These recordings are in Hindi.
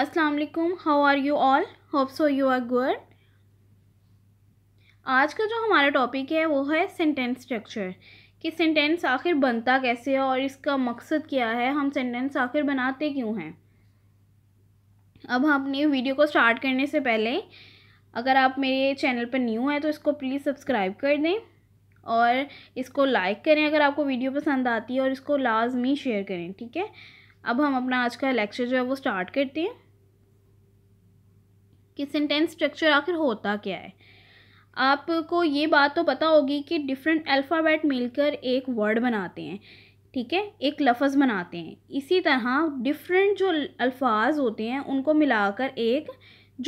अस्सलाम वालेकुम how are you all hope so you are good आज का जो हमारा टॉपिक है वो है सेंटेंस स्ट्रक्चर कि सेंटेंस आखिर बनता कैसे है और इसका मकसद क्या है हम सेंटेंस आखिर बनाते क्यों हैं अब हम अपनी वीडियो को स्टार्ट करने से पहले अगर आप मेरे चैनल पर न्यू हैं तो इसको प्लीज़ सब्सक्राइब कर दें और इसको लाइक करें अगर आपको वीडियो पसंद आती है और इसको लाजमी शेयर करें ठीक है अब हम अपना आज का लेक्चर जो है वो स्टार्ट करते हैं कि सेंटेंस स्ट्रक्चर आखिर होता क्या है आपको ये बात तो पता होगी कि डिफरेंट अल्फ़ाबेट मिलकर एक वर्ड बनाते हैं ठीक है एक लफज बनाते हैं इसी तरह डिफरेंट जो अल्फाज होते हैं उनको मिलाकर एक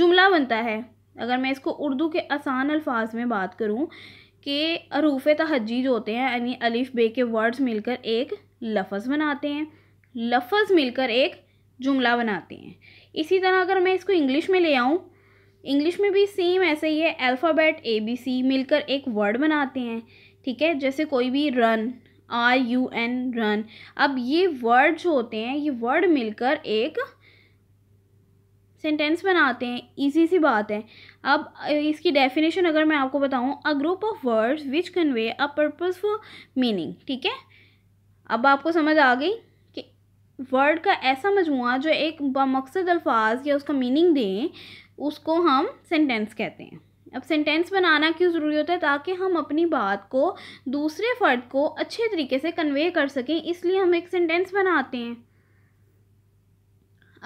जुमला बनता है अगर मैं इसको उर्दू के आसान अल्फाज में बात करूँ कि अरूफ़ तहजी जो होते हैं यानी अलिफ बे के वर्ड्स मिलकर एक लफ्ज़ बनाते हैं लफ्ज़ मिलकर एक जुमला बनाते हैं इसी तरह अगर मैं इसको इंग्लिश में ले आऊँ इंग्लिश में भी सेम ऐसे ही है अल्फ़ाबेट ए बी सी मिलकर एक वर्ड बनाते हैं ठीक है जैसे कोई भी run R U N run अब ये वर्ड जो होते हैं ये वर्ड मिलकर एक सेंटेंस बनाते हैं इजी सी बात है अब इसकी डेफिनेशन अगर मैं आपको बताऊं a group of words which convey a for meaning ठीक है अब आपको समझ आ गई वर्ड का ऐसा मजमु जो एक बामकसद अल्फाज या उसका मीनिंग दें उसको हम सेंटेंस कहते हैं अब सेंटेंस बनाना क्यों ज़रूरी होता है ताकि हम अपनी बात को दूसरे फ़र्द को अच्छे तरीके से कन्वे कर सकें इसलिए हम एक सेंटेंस बनाते हैं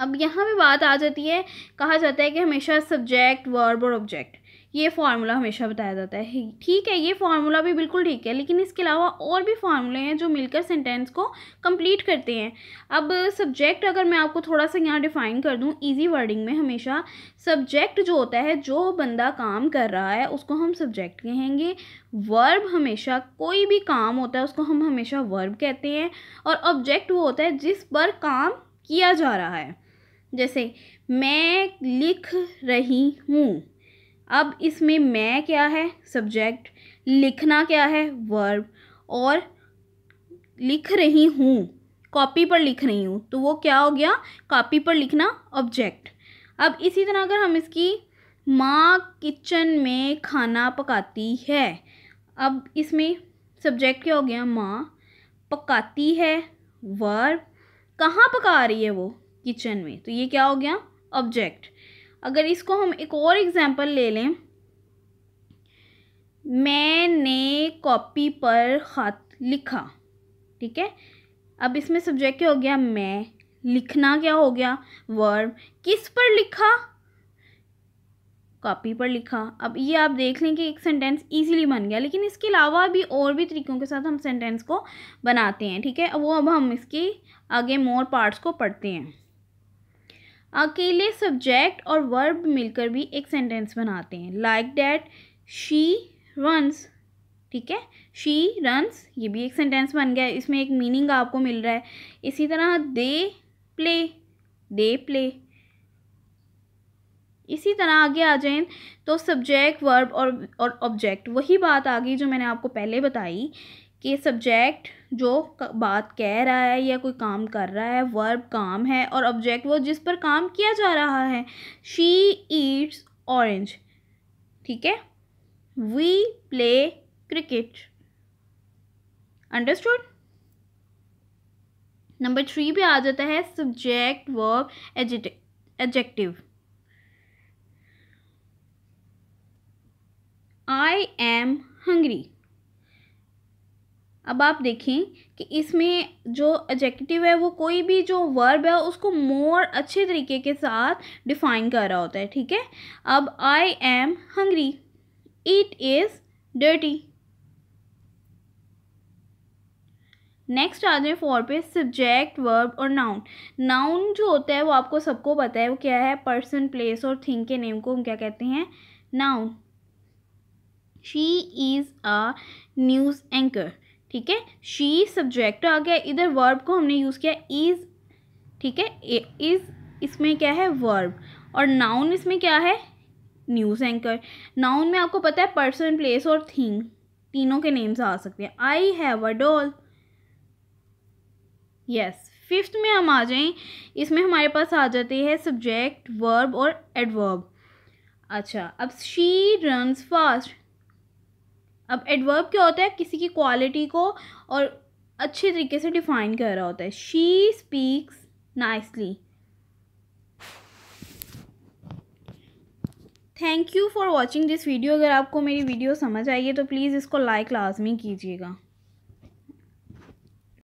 अब यहाँ पे बात आ जाती है कहा जाता है कि हमेशा सब्जेक्ट वर्ब और ऑब्जेक्ट ये फार्मूला हमेशा बताया जाता है ठीक है ये फार्मूला भी बिल्कुल ठीक है लेकिन इसके अलावा और भी फार्मूले हैं जो मिलकर सेंटेंस को कंप्लीट करते हैं अब सब्जेक्ट अगर मैं आपको थोड़ा सा यहाँ डिफाइन कर दूँ ईजी वर्डिंग में हमेशा सब्जेक्ट जो होता है जो बंदा काम कर रहा है उसको हम सब्जेक्ट कहेंगे वर्ब हमेशा कोई भी काम होता है उसको हम हमेशा वर्ब कहते हैं और ऑब्जेक्ट वो होता है जिस पर काम किया जा रहा है जैसे मैं लिख रही हूँ अब इसमें मैं क्या है सब्जेक्ट लिखना क्या है वर्ब और लिख रही हूँ कॉपी पर लिख रही हूँ तो वो क्या हो गया कॉपी पर लिखना ऑब्जेक्ट अब इसी तरह अगर हम इसकी माँ किचन में खाना पकाती है अब इसमें सब्जेक्ट क्या हो गया माँ पकाती है वर्ब कहाँ पका रही है वो किचन में तो ये क्या हो गया ऑब्जेक्ट अगर इसको हम एक और एग्ज़ाम्पल ले लें मैंने कॉपी पर ख़त लिखा ठीक है अब इसमें सब्जेक्ट क्या हो गया मैं लिखना क्या हो गया वर्ब किस पर लिखा कॉपी पर लिखा अब ये आप देख लें कि एक सेंटेंस इजीली बन गया लेकिन इसके अलावा भी और भी तरीक़ों के साथ हम सेंटेंस को बनाते हैं ठीक है वो अब हम इसकी आगे मोर पार्ट्स को पढ़ते हैं अकेले सब्जेक्ट और वर्ब मिलकर भी एक सेंटेंस बनाते हैं लाइक डैट शी रन्स ठीक है शी रन्स ये भी एक सेंटेंस बन गया इसमें एक मीनिंग आपको मिल रहा है इसी तरह दे प्ले दे प्ले इसी तरह आगे आ जाए तो सब्जेक्ट वर्ब और और ऑब्जेक्ट वही बात आ गई जो मैंने आपको पहले बताई कि सब्जेक्ट जो बात कह रहा है या कोई काम कर रहा है वर्ब काम है और ऑब्जेक्ट वो जिस पर काम किया जा रहा है शी ईट्स ऑरेंज ठीक है we play cricket understood number three पे आ जाता है subject verb adjective I am hungry अब आप देखें कि इसमें जो एजेक्टिव है वो कोई भी जो वर्ब है उसको मोर अच्छे तरीके के साथ डिफाइन कर रहा होता है ठीक है अब I am hungry it is dirty next आ जाए फोर पे सब्जेक्ट वर्ब और नाउन नाउन जो होता है वो आपको सबको पता है वो क्या है पर्सन प्लेस और थिंग के नेम को हम क्या कहते हैं noun she is a news anchor ठीक है शी सब्जेक्ट आ गया इधर वर्ब को हमने यूज़ किया इज़ ठीक है इज़ इसमें क्या है वर्ब और नाउन इसमें क्या है न्यूज़ एंकर नाउन में आपको पता है पर्सन प्लेस और थिंग तीनों के नेम्स आ सकते हैं I have a doll yes fifth में हम आ जाएं इसमें हमारे पास आ जाते हैं सब्जेक्ट वर्ब और एडवर्ब अच्छा अब शी रन्स फास्ट अब एडवर्ब क्या होता है किसी की क्वालिटी को और अच्छे तरीके से डिफाइन कर रहा होता है she speaks nicely thank you for watching this video अगर आपको मेरी वीडियो समझ आई है तो प्लीज़ इसको लाइक लाजमी कीजिएगा